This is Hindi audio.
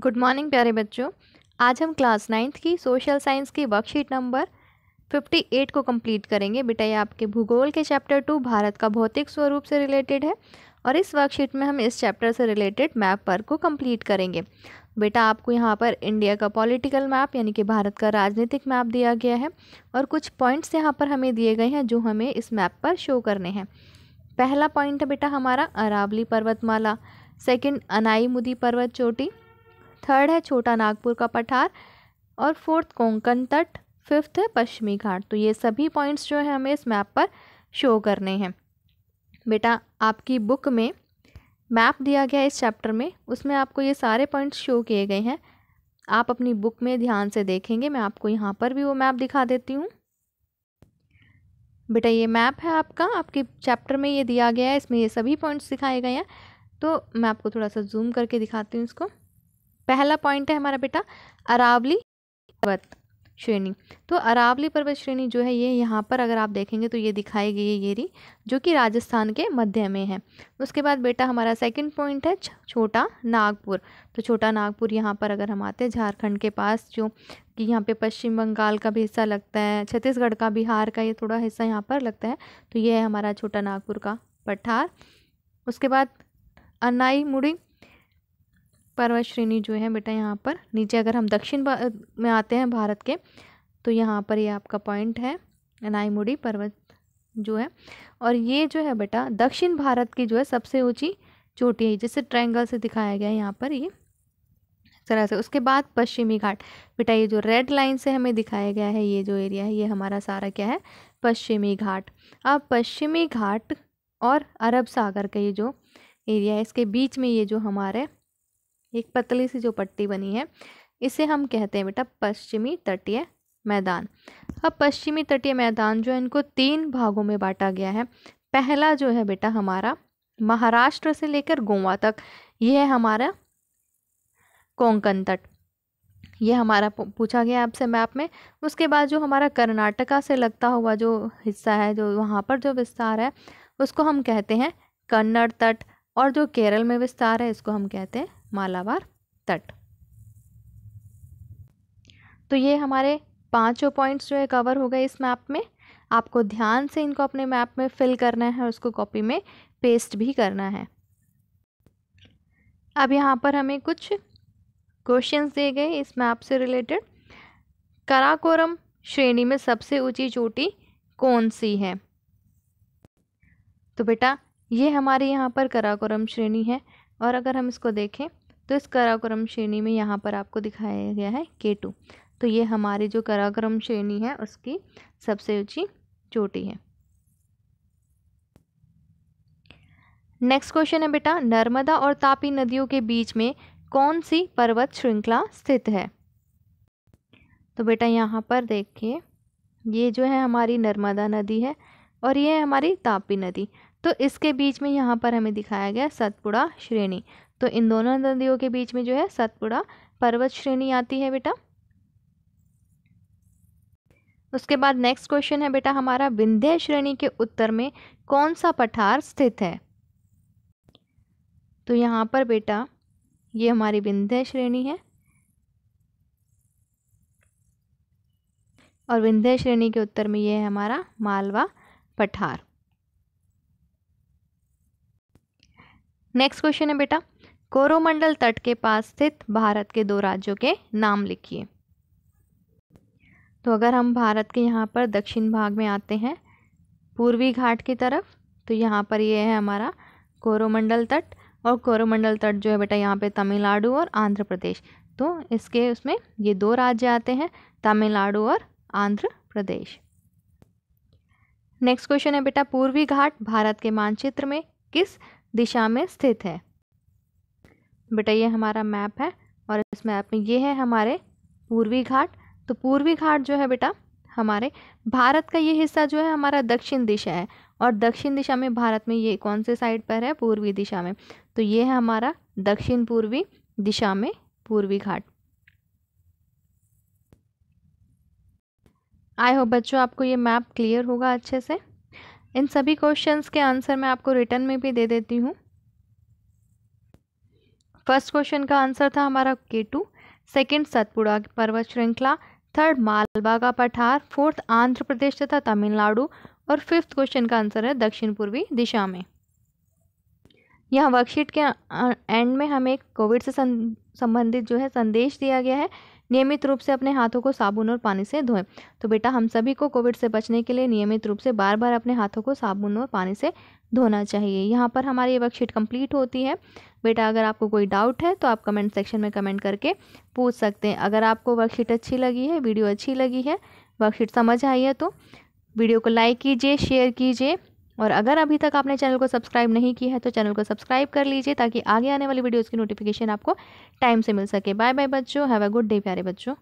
गुड मॉर्निंग प्यारे बच्चों आज हम क्लास नाइन्थ की सोशल साइंस की वर्कशीट नंबर 58 को कंप्लीट करेंगे बेटा ये आपके भूगोल के चैप्टर टू भारत का भौतिक स्वरूप से रिलेटेड है और इस वर्कशीट में हम इस चैप्टर से रिलेटेड मैप पर को कंप्लीट करेंगे बेटा आपको यहाँ पर इंडिया का पॉलिटिकल मैप यानी कि भारत का राजनीतिक मैप दिया गया है और कुछ पॉइंट्स यहाँ पर हमें दिए गए हैं जो हमें इस मैप पर शो करने हैं पहला पॉइंट है बेटा हमारा अरावली पर्वतमाला सेकेंड अनाई मुदी पर्वत चोटी थर्ड है छोटा नागपुर का पठार और फोर्थ कोंकण तट फिफ्थ है पश्चिमी घाट तो ये सभी पॉइंट्स जो है हमें इस मैप पर शो करने हैं बेटा आपकी बुक में मैप दिया गया है इस चैप्टर में उसमें आपको ये सारे पॉइंट्स शो किए गए हैं आप अपनी बुक में ध्यान से देखेंगे मैं आपको यहाँ पर भी वो मैप दिखा देती हूँ बेटा ये मैप है आपका आपके चैप्टर में ये दिया गया है इसमें ये सभी पॉइंट्स दिखाए गए हैं तो मैं आपको थोड़ा सा जूम करके दिखाती हूँ इसको पहला पॉइंट है हमारा बेटा अरावली पर्वत श्रेणी तो अरावली पर्वत श्रेणी जो है ये यहाँ पर अगर आप देखेंगे तो ये दिखाई गई है येरी जो कि राजस्थान के मध्य में है उसके बाद बेटा हमारा सेकंड पॉइंट है छोटा नागपुर तो छोटा नागपुर यहाँ पर अगर हम आते हैं झारखंड के पास जो कि यहाँ पे पश्चिम बंगाल का भी हिस्सा लगता है छत्तीसगढ़ का बिहार का ये थोड़ा हिस्सा यहाँ पर लगता है तो ये है हमारा छोटा नागपुर का पठार उसके बाद अनाई मुड़ी पर्वत श्रेणी जो है बेटा यहाँ पर नीचे अगर हम दक्षिण में आते हैं भारत के तो यहाँ पर ये यह आपका पॉइंट है नाईमुड़ी पर्वत जो है और ये जो है बेटा दक्षिण भारत की जो है सबसे ऊंची चोटी है जिसे ट्रायंगल से दिखाया गया है यहाँ पर ये तरह से उसके बाद पश्चिमी घाट बेटा ये जो रेड लाइन से हमें दिखाया गया है ये जो एरिया है ये हमारा सारा क्या है पश्चिमी घाट अब पश्चिमी घाट और अरब सागर का ये जो एरिया है इसके बीच में ये जो हमारे एक पतली सी जो पट्टी बनी है इसे हम कहते हैं बेटा पश्चिमी तटीय मैदान अब पश्चिमी तटीय मैदान जो है इनको तीन भागों में बांटा गया है पहला जो है बेटा हमारा महाराष्ट्र से लेकर गोवा तक यह है हमारा कोंकण तट यह हमारा पूछा गया आपसे मैप में उसके बाद जो हमारा कर्नाटका से लगता हुआ जो हिस्सा है जो वहाँ पर जो विस्तार है उसको हम कहते हैं कन्नड़ तट और जो केरल में विस्तार है इसको हम कहते हैं मालावार तट तो ये हमारे पांचों पॉइंट्स जो है कवर हो गए इस मैप में आपको ध्यान से इनको अपने मैप में फिल करना है और उसको कॉपी में पेस्ट भी करना है अब यहाँ पर हमें कुछ क्वेश्चंस दिए गए इस मैप से रिलेटेड कराकोरम श्रेणी में सबसे ऊंची चोटी कौन सी है तो बेटा ये हमारे यहाँ पर कराकोरम श्रेणी है और अगर हम इसको देखें तो इस कराक्रम श्रेणी में यहाँ पर आपको दिखाया गया है के टू तो ये हमारी जो कराक्रम श्रेणी है उसकी सबसे ऊंची चोटी है नेक्स्ट क्वेश्चन है बेटा नर्मदा और तापी नदियों के बीच में कौन सी पर्वत श्रृंखला स्थित है तो बेटा यहाँ पर देखिए ये जो है हमारी नर्मदा नदी है और ये है हमारी तापी नदी तो इसके बीच में यहाँ पर हमें दिखाया गया सतपुड़ा श्रेणी तो इन दोनों नदियों के बीच में जो है सतपुड़ा पर्वत श्रेणी आती है बेटा उसके बाद नेक्स्ट क्वेश्चन है बेटा हमारा विंध्य श्रेणी के उत्तर में कौन सा पठार स्थित है तो यहाँ पर बेटा ये हमारी विंध्य श्रेणी है और विंध्य श्रेणी के उत्तर में ये है हमारा मालवा पठार नेक्स्ट क्वेश्चन है बेटा कोरोमंडल तट के पास स्थित भारत के दो राज्यों के नाम लिखिए तो अगर हम भारत के यहाँ पर दक्षिण भाग में आते हैं पूर्वी घाट की तरफ तो यहाँ पर ये है हमारा कोरोमंडल तट और कोरोमंडल तट जो है बेटा यहाँ पे तमिलनाडु और आंध्र प्रदेश तो इसके उसमें ये दो राज्य आते हैं तमिलनाडु और आंध्र प्रदेश नेक्स्ट क्वेश्चन है बेटा पूर्वी घाट भारत के मानचित्र में किस दिशा में स्थित है बेटा ये हमारा मैप है और इस मैप में ये है हमारे पूर्वी घाट तो पूर्वी घाट जो है बेटा हमारे भारत का ये हिस्सा जो है हमारा दक्षिण दिशा है और दक्षिण दिशा में भारत में ये कौन से साइड पर है पूर्वी दिशा में तो ये है हमारा दक्षिण पूर्वी दिशा में पूर्वी घाट आई होप बच्चों आपको ये मैप क्लियर होगा अच्छे से इन सभी क्वेश्चंस के आंसर मैं आपको रिटर्न में भी दे देती हूँ फर्स्ट क्वेश्चन का आंसर था हमारा के टू सेकेंड सतपुड़ा पर्वत श्रृंखला थर्ड मालवा का पठार फोर्थ आंध्र प्रदेश तथा तमिलनाडु और फिफ्थ क्वेश्चन का आंसर है दक्षिण पूर्वी दिशा में यहाँ वर्कशीट के एंड में हमें कोविड से संबंधित जो है संदेश दिया गया है नियमित रूप से अपने हाथों को साबुन और पानी से धोएं तो बेटा हम सभी को कोविड से बचने के लिए नियमित रूप से बार बार अपने हाथों को साबुन और पानी से धोना चाहिए यहाँ पर हमारी ये वर्कशीट कंप्लीट होती है बेटा अगर आपको कोई डाउट है तो आप कमेंट सेक्शन में कमेंट करके पूछ सकते हैं अगर आपको वर्कशीट अच्छी लगी है वीडियो अच्छी लगी है वर्कशीट समझ आई है तो वीडियो को लाइक कीजिए शेयर कीजिए और अगर अभी तक आपने चैनल को सब्सक्राइब नहीं किया है तो चैनल को सब्सक्राइब कर लीजिए ताकि आगे आने वाली वीडियोज़ की नोटिफिकेशन आपको टाइम से मिल सके बाय बाय बच्चों हैव अ गुड डे प्यारे बच्चों